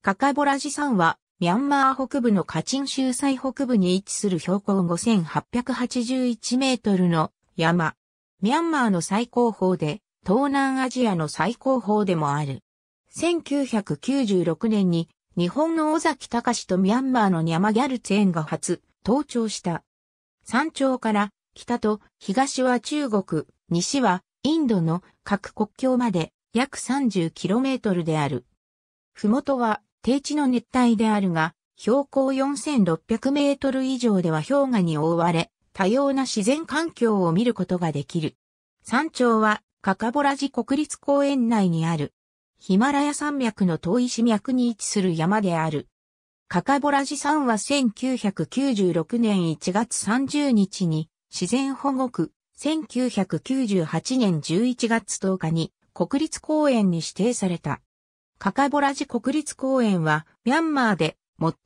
カカボラジ山は、ミャンマー北部のカチン州最北部に位置する標高5881メートルの山。ミャンマーの最高峰で、東南アジアの最高峰でもある。1996年に、日本の尾崎隆とミャンマーのニャマギャルツェンが初、登頂した。山頂から、北と東は中国、西はインドの各国境まで約 30km である。ふもとは低地の熱帯であるが、標高4600メートル以上では氷河に覆われ、多様な自然環境を見ることができる。山頂はカカボラジ国立公園内にある。ヒマラヤ山脈の遠い市脈に位置する山である。カカボラジ山は1996年1月30日に自然保護区、1998年11月10日に国立公園に指定された。カカボラジ国立公園は、ミャンマーで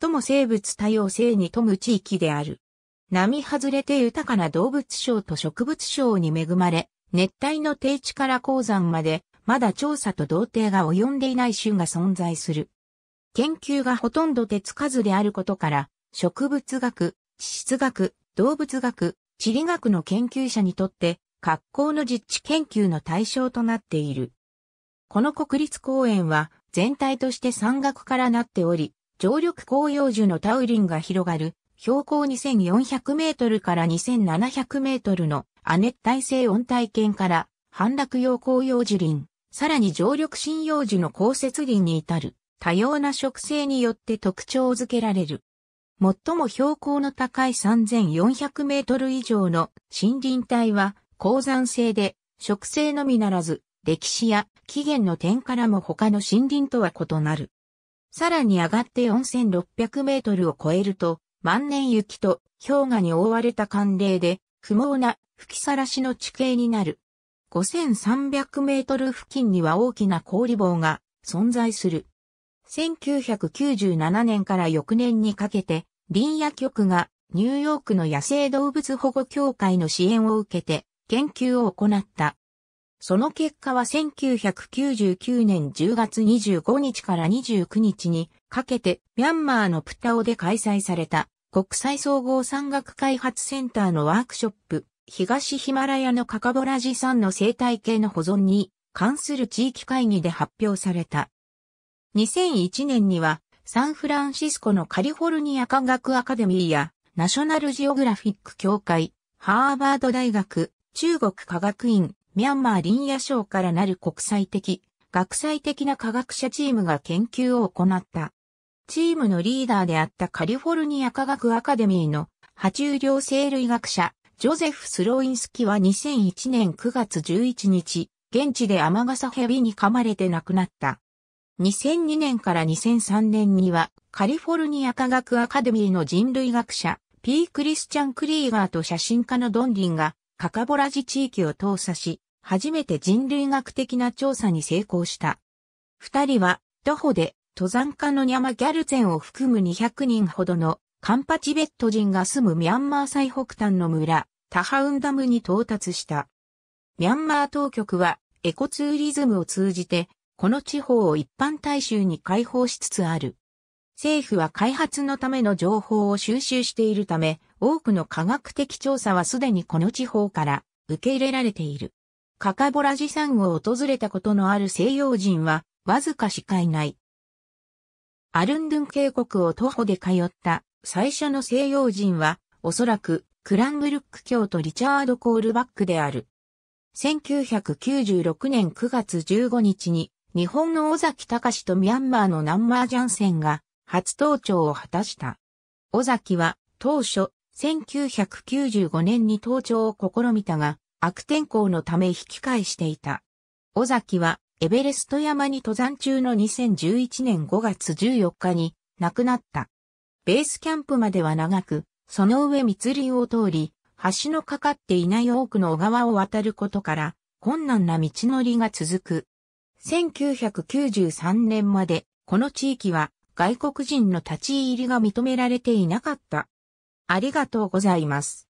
最も生物多様性に富む地域である。波外れて豊かな動物省と植物省に恵まれ、熱帯の低地から鉱山まで、まだ調査と同定が及んでいない種が存在する。研究がほとんど手つかずであることから、植物学、地質学、動物学、地理学の研究者にとって、格好の実地研究の対象となっている。この国立公園は、全体として山岳からなっており、常緑紅葉樹のタウリンが広がる、標高2400メートルから2700メートルの亜熱帯性温帯圏から、半落葉広葉樹林、さらに常緑針葉樹の降雪林に至る、多様な植生によって特徴づけられる。最も標高の高い3400メートル以上の森林帯は、高山性で、植生のみならず、歴史や起源の点からも他の森林とは異なる。さらに上がって4600メートルを超えると、万年雪と氷河に覆われた寒冷で、不毛な吹きさらしの地形になる。5300メートル付近には大きな氷棒が存在する。1997年から翌年にかけて、林野局がニューヨークの野生動物保護協会の支援を受けて研究を行ったその結果は1999年10月25日から29日にかけてミャンマーのプタオで開催された国際総合山岳開発センターのワークショップ東ヒマラヤのカカボラジ山の生態系の保存に関する地域会議で発表された。2001年にはサンフランシスコのカリフォルニア科学アカデミーやナショナルジオグラフィック協会、ハーバード大学、中国科学院、ミャンマー林野省からなる国際的、学際的な科学者チームが研究を行った。チームのリーダーであったカリフォルニア科学アカデミーの爬虫量生類学者、ジョゼフ・スロインスキは2001年9月11日、現地で天笠蛇に噛まれて亡くなった。2002年から2003年には、カリフォルニア科学アカデミーの人類学者、P. クリスチャン・クリーガーと写真家のドンリンが、カカボラジ地域を投査し、初めて人類学的な調査に成功した。二人は、徒歩で、登山家のニャマ・ギャルゼンを含む200人ほどの、カンパチベット人が住むミャンマー最北端の村、タハウンダムに到達した。ミャンマー当局は、エコツーリズムを通じて、この地方を一般大衆に開放しつつある。政府は開発のための情報を収集しているため、多くの科学的調査はすでにこの地方から受け入れられている。カカボラジ山を訪れたことのある西洋人は、わずかしかいない。アルンドゥン渓谷を徒歩で通った最初の西洋人は、おそらくクランブルック教とリチャード・コールバックである。1996年9月15日に、日本の尾崎隆とミャンマーのナンマージャンセンが初登頂を果たした。尾崎は当初1995年に登頂を試みたが、悪天候のため引き返していた。尾崎はエベレスト山に登山中の2011年5月14日に亡くなった。ベースキャンプまでは長く、その上密林を通り、橋のかかっていない多くの小川を渡ることから、困難な道のりが続く。1993年まで、この地域は外国人の立ち入りが認められていなかった。ありがとうございます。